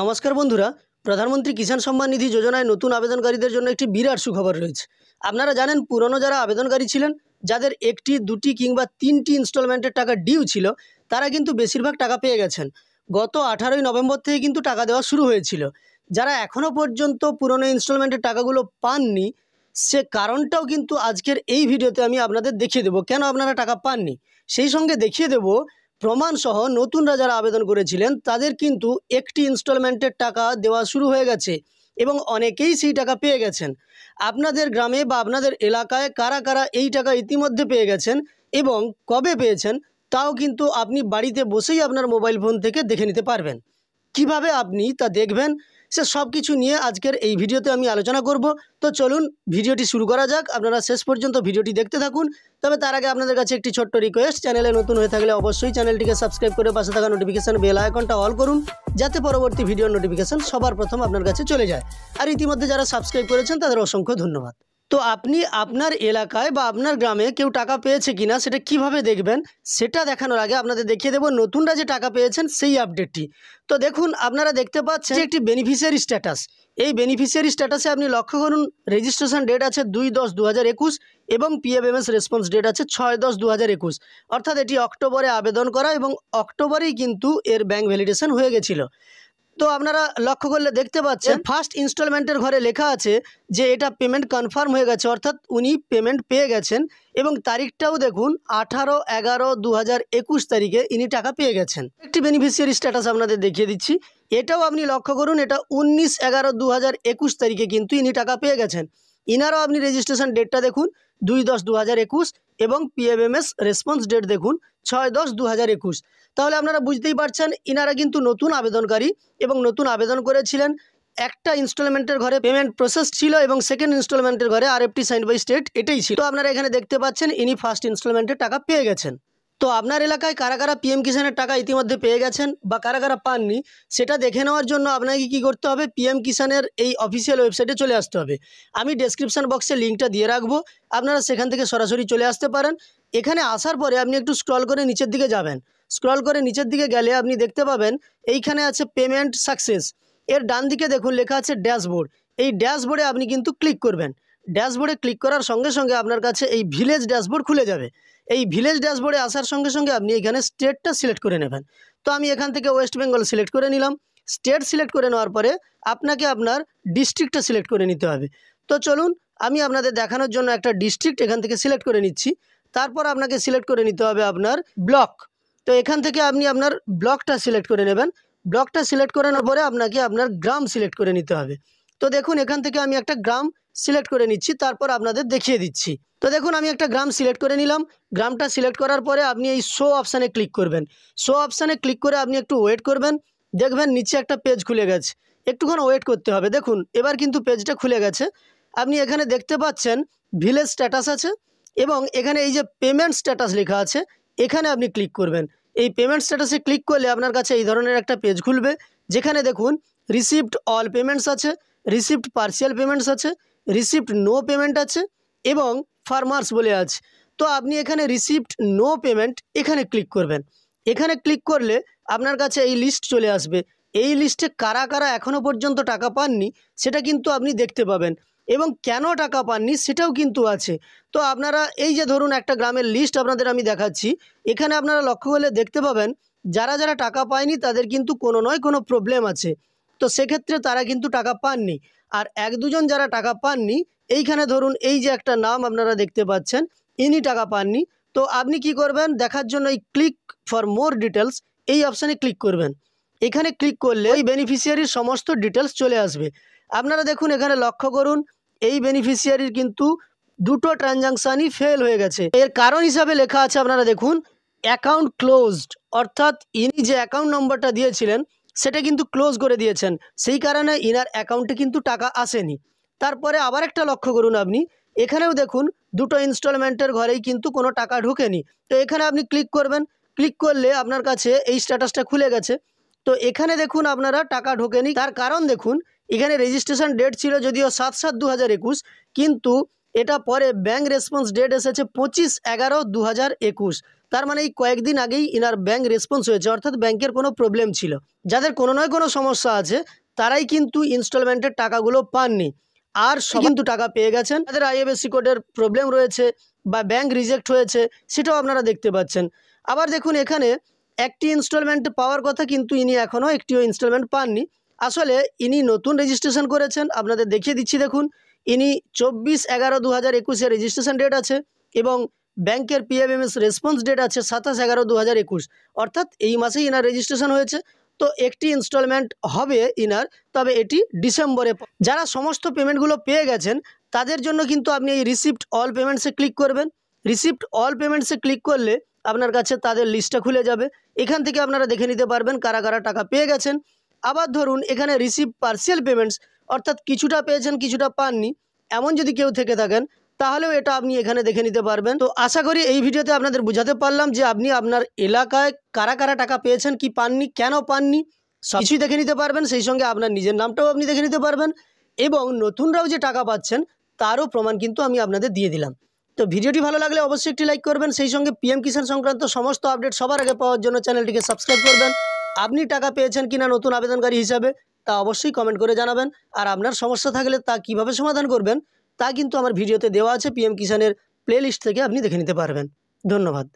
নমস্কার বন্ধুরা প্রধানমন্ত্রী কিষাণ সম্মান নিধি যোজনায় নতুন আবেদনকারীদের জন্য একটি বিরাট সুখবর রয়েছে আপনারা জানেন পুরনো যারা আবেদনকারী ছিলেন যাদের একটি দুটি কিংবা তিনটি ইনস্টলমেন্টের টাকা ডিউ ছিল তারা কিন্তু বেশিরভাগ টাকা পেয়ে গেছেন গত আঠারোই নভেম্বর থেকে কিন্তু টাকা দেওয়া শুরু হয়েছিল যারা এখনও পর্যন্ত পুরনো ইনস্টলমেন্টের টাকাগুলো পাননি সে কারণটাও কিন্তু আজকের এই ভিডিওতে আমি আপনাদের দেখিয়ে দেব কেন আপনারা টাকা পাননি সেই সঙ্গে দেখিয়ে দেবো প্রমাণসহ নতুনরা যারা আবেদন করেছিলেন তাদের কিন্তু একটি ইনস্টলমেন্টের টাকা দেওয়া শুরু হয়ে গেছে এবং অনেকেই সেই টাকা পেয়ে গেছেন আপনাদের গ্রামে বা আপনাদের এলাকায় কারা কারা এই টাকা ইতিমধ্যে পেয়ে গেছেন এবং কবে পেয়েছেন তাও কিন্তু আপনি বাড়িতে বসেই আপনার মোবাইল ফোন থেকে দেখে নিতে পারবেন কিভাবে আপনি তা দেখবেন সে সব কিছু নিয়ে আজকের এই ভিডিওতে আমি আলোচনা করব তো চলুন ভিডিওটি শুরু করা যাক আপনারা শেষ পর্যন্ত ভিডিওটি দেখতে থাকুন তবে তার আগে আপনাদের কাছে একটি ছোট্ট রিকোয়েস্ট চ্যানেলে নতুন হয়ে থাকলে অবশ্যই চ্যানেলটিকে সাবস্ক্রাইব করে পাশে থাকা নোটিফিকেশান বেল আইকনটা অল করুন যাতে পরবর্তী ভিডিওর নোটিফিকেশান সবার প্রথম আপনার কাছে চলে যায় আর ইতিমধ্যে যারা সাবস্ক্রাইব করেছেন তাদের অসংখ্য ধন্যবাদ তো আপনি আপনার এলাকায় বা আপনার গ্রামে কেউ টাকা পেয়েছে কিনা সেটা কিভাবে দেখবেন সেটা দেখানোর আগে আপনাদের দেখিয়ে দেবো নতুনরা যে টাকা পেয়েছেন সেই আপডেটটি তো দেখুন আপনারা দেখতে পাচ্ছেন একটি বেনিফিশিয়ারি স্ট্যাটাস এই বেনিফিশিয়ারি স্ট্যাটাসে আপনি লক্ষ্য করুন রেজিস্ট্রেশন ডেট আছে দুই দশ দু হাজার একুশ এবং পিএফএমএস রেসপন্স ডেট আছে ছয় দশ দু হাজার একুশ অর্থাৎ এটি অক্টোবরে আবেদন করা এবং অক্টোবরেই কিন্তু এর ব্যাংক ভ্যালিডেশন হয়ে গেছিলো তো আপনারা লক্ষ্য করলে দেখতে পাচ্ছেন ফার্স্ট ইনস্টলমেন্টের ঘরে লেখা আছে যে এটা পেমেন্ট কনফার্ম হয়ে গেছে অর্থাৎ উনি পেমেন্ট পেয়ে গেছেন এবং তারিখটাও দেখুন আঠারো এগারো দু তারিখে ইনি টাকা পেয়ে গেছেন একটি বেনিফিশিয়ারি স্ট্যাটাস আপনাদের দেখিয়ে দিচ্ছি এটাও আপনি লক্ষ্য করুন এটা উনিশ এগারো দু তারিখে কিন্তু ইনি টাকা পেয়ে গেছেন ইনারও আপনি রেজিস্ট্রেশন ডেটটা দেখুন দুই দশ দু এবং পিএমএমএস রেসপন্স ডেট দেখুন ছয় দশ দু হাজার একুশ তাহলে আপনারা বুঝতেই পারছেন ইনারা কিন্তু নতুন আবেদনকারী এবং নতুন আবেদন করেছিলেন একটা ইনস্টলমেন্টের ঘরে পেমেন্ট প্রসেস ছিল এবং সেকেন্ড ইনস্টলমেন্টের ঘরে আর এফটি সাইন বাই স্টেট এটাই ছিল তো আপনারা এখানে দেখতে পাচ্ছেন ইনি ফার্স্ট ইনস্টলমেন্টের টাকা পেয়ে গেছেন তো আপনার এলাকায় কারা কারা পিএম কিষানের টাকা ইতিমধ্যে পেয়ে গেছেন বা কারা কারা পাননি সেটা দেখে নেওয়ার জন্য আপনাকে কি করতে হবে পিএম কিষানের এই অফিসিয়াল ওয়েবসাইটে চলে আসতে হবে আমি ডেসক্রিপশান বক্সে লিঙ্কটা দিয়ে রাখবো আপনারা সেখান থেকে সরাসরি চলে আসতে পারেন এখানে আসার পরে আপনি একটু স্ক্রল করে নিচের দিকে যাবেন স্ক্রল করে নিচের দিকে গেলে আপনি দেখতে পাবেন এইখানে আছে পেমেন্ট সাকসেস এর ডান দিকে দেখুন লেখা আছে ড্যাশবোর্ড এই ড্যাশবোর্ডে আপনি কিন্তু ক্লিক করবেন ড্যাশবোর্ডে ক্লিক করার সঙ্গে সঙ্গে আপনার কাছে এই ভিলেজ ড্যাশবোর্ড খুলে যাবে এই ভিলেজ ড্যাশবোর্ডে আসার সঙ্গে সঙ্গে আপনি এখানে স্টেটটা সিলেক্ট করে নেবেন তো আমি এখান থেকে ওয়েস্ট বেঙ্গল সিলেক্ট করে নিলাম স্টেট সিলেক্ট করে নেওয়ার পরে আপনাকে আপনার ডিস্ট্রিক্টটা সিলেক্ট করে নিতে হবে তো চলুন আমি আপনাদের দেখানোর জন্য একটা ডিস্ট্রিক্ট এখান থেকে সিলেক্ট করে নিচ্ছি তারপর আপনাকে সিলেক্ট করে নিতে হবে আপনার ব্লক তো এখান থেকে আপনি আপনার ব্লকটা সিলেক্ট করে নেবেন ব্লকটা সিলেক্ট করে নেওয়ার পরে আপনাকে আপনার গ্রাম সিলেক্ট করে নিতে হবে তো দেখুন এখান থেকে আমি একটা গ্রাম সিলেক্ট করে নিচ্ছি তারপর আপনাদের দেখিয়ে দিচ্ছি তো দেখুন আমি একটা গ্রাম সিলেক্ট করে নিলাম গ্রামটা সিলেক্ট করার পরে আপনি এই শো অপশানে ক্লিক করবেন শো অপশানে ক্লিক করে আপনি একটু ওয়েট করবেন দেখবেন নিচে একটা পেজ খুলে গেছে একটুক্ষণ ওয়েট করতে হবে দেখুন এবার কিন্তু পেজটা খুলে গেছে আপনি এখানে দেখতে পাচ্ছেন ভিলেজ স্ট্যাটাস আছে এবং এখানে এই যে পেমেন্ট স্ট্যাটাস লেখা আছে এখানে আপনি ক্লিক করবেন এই পেমেন্ট স্ট্যাটাসে ক্লিক করলে আপনার কাছে এই ধরনের একটা পেজ খুলবে যেখানে দেখুন রিসিপ্ট অল পেমেন্টস আছে রিসিপ্ট পার্সিয়াল পেমেন্টস আছে রিসিপ্ট নো পেমেন্ট আছে এবং ফার্মার্স বলে আছে তো আপনি এখানে রিসিপ্ট নো পেমেন্ট এখানে ক্লিক করবেন এখানে ক্লিক করলে আপনার কাছে এই লিস্ট চলে আসবে এই লিস্টে কারা কারা এখনও পর্যন্ত টাকা পাননি সেটা কিন্তু আপনি দেখতে পাবেন এবং কেন টাকা পাননি সেটাও কিন্তু আছে তো আপনারা এই যে ধরুন একটা গ্রামের লিস্ট আপনাদের আমি দেখাচ্ছি এখানে আপনারা লক্ষ্য করলে দেখতে পাবেন যারা যারা টাকা পায়নি তাদের কিন্তু কোনো নয় কোনো প্রবলেম আছে তো সেক্ষেত্রে তারা কিন্তু টাকা পাননি আর এক দুজন যারা টাকা পাননি এইখানে ধরুন এই যে একটা নাম আপনারা দেখতে পাচ্ছেন ইনি টাকা পাননি তো আপনি কি করবেন দেখার জন্য এই ক্লিক ফর মোর ডিটেলস এই অপশানে ক্লিক করবেন এখানে ক্লিক করলে ওই বেনিফিশিয়ারির সমস্ত ডিটেলস চলে আসবে আপনারা দেখুন এখানে লক্ষ্য করুন এই বেনিফিশিয়ারির কিন্তু দুটো ট্রানজাকশানই ফেল হয়ে গেছে এর কারণ হিসাবে লেখা আছে আপনারা দেখুন অ্যাকাউন্ট ক্লোজড অর্থাৎ ইনি যে অ্যাকাউন্ট নম্বরটা দিয়েছিলেন সেটা কিন্তু ক্লোজ করে দিয়েছেন সেই কারণে ইনার অ্যাকাউন্টে কিন্তু টাকা আসেনি তারপরে আবার একটা লক্ষ্য করুন আপনি এখানেও দেখুন দুটো ইনস্টলমেন্টের ঘরেই কিন্তু কোনো টাকা ঢুকেনি তো এখানে আপনি ক্লিক করবেন ক্লিক করলে আপনার কাছে এই স্ট্যাটাসটা খুলে গেছে তো এখানে দেখুন আপনারা টাকা ঢোকেনি তার কারণ দেখুন এখানে রেজিস্ট্রেশন ডেট ছিল যদিও সাত সাত দু কিন্তু এটা পরে ব্যাঙ্ক রেসপন্স ডেট এসেছে পঁচিশ এগারো দু তার মানে এই কয়েকদিন আগেই ইনার ব্যাঙ্ক রেসপন্স হয়েছে অর্থাৎ ব্যাংকের কোনো প্রবলেম ছিল যাদের কোনো নয় কোনো সমস্যা আছে তারাই কিন্তু ইনস্টলমেন্টের টাকাগুলো পাননি আর সব কিন্তু টাকা পেয়ে গেছেন তাদের আইএফএসি কোডের প্রবলেম রয়েছে বা ব্যাংক রিজেক্ট হয়েছে সেটাও আপনারা দেখতে পাচ্ছেন আবার দেখুন এখানে একটি ইনস্টলমেন্ট পাওয়ার কথা কিন্তু ইনি এখনও একটিও ইনস্টলমেন্ট পাননি আসলে ইনি নতুন রেজিস্ট্রেশন করেছেন আপনাদের দেখিয়ে দিচ্ছি দেখুন ইনি চব্বিশ এগারো দু হাজার একুশে রেজিস্ট্রেশন ডেট আছে এবং ব্যাংকের পিএমএমএস রেসপন্স ডেট আছে সাতাশ এগারো দু হাজার একুশ অর্থাৎ এই মাসেই ইনার রেজিস্ট্রেশন হয়েছে তো একটি ইনস্টলমেন্ট হবে ইনার তবে এটি ডিসেম্বরে যারা সমস্ত পেমেন্টগুলো পেয়ে গেছেন তাদের জন্য কিন্তু আপনি এই রিসিপ্ট অল পেমেন্টসে ক্লিক করবেন রিসিপ্ট অল পেমেন্টসে ক্লিক করলে আপনার কাছে তাদের লিস্টটা খুলে যাবে এখান থেকে আপনারা দেখে নিতে পারবেন কারা কারা টাকা পেয়ে গেছেন আবার ধরুন এখানে রিসিভ পার্সিয়াল পেমেন্টস অর্থাৎ কিছুটা পেয়েছেন কিছুটা পাননি এমন যদি কেউ থেকে থাকেন তাহলেও এটা আপনি এখানে দেখে নিতে পারবেন তো আশা করি এই ভিডিওতে আপনাদের বুঝাতে পারলাম যে আপনি আপনার এলাকায় কারা কারা টাকা পেয়েছেন কি পাননি কেন পাননি সব কিছুই দেখে নিতে পারবেন সেই সঙ্গে আপনার নিজের নামটাও আপনি দেখে নিতে পারবেন এবং নতুনরাও যে টাকা পাচ্ছেন তারও প্রমাণ কিন্তু আমি আপনাদের দিয়ে দিলাম তো ভিডিওটি ভালো লাগলে অবশ্যই একটি লাইক করবেন সেই সঙ্গে পিএম কিষাণ সংক্রান্ত সমস্ত আপডেট সবার আগে পাওয়ার জন্য চ্যানেলটিকে সাবস্ক্রাইব করবেন আপনি টাকা পেয়েছেন কিনা নতুন আবেদনকারী হিসাবে তা অবশ্যই কমেন্ট করে জানাবেন আর আপনার সমস্যা থাকলে তা কিভাবে সমাধান করবেন তা কিন্তু আমার ভিডিওতে দেওয়া আছে পিএম কিষাণের প্লেলিস্ট থেকে আপনি দেখে নিতে পারবেন ধন্যবাদ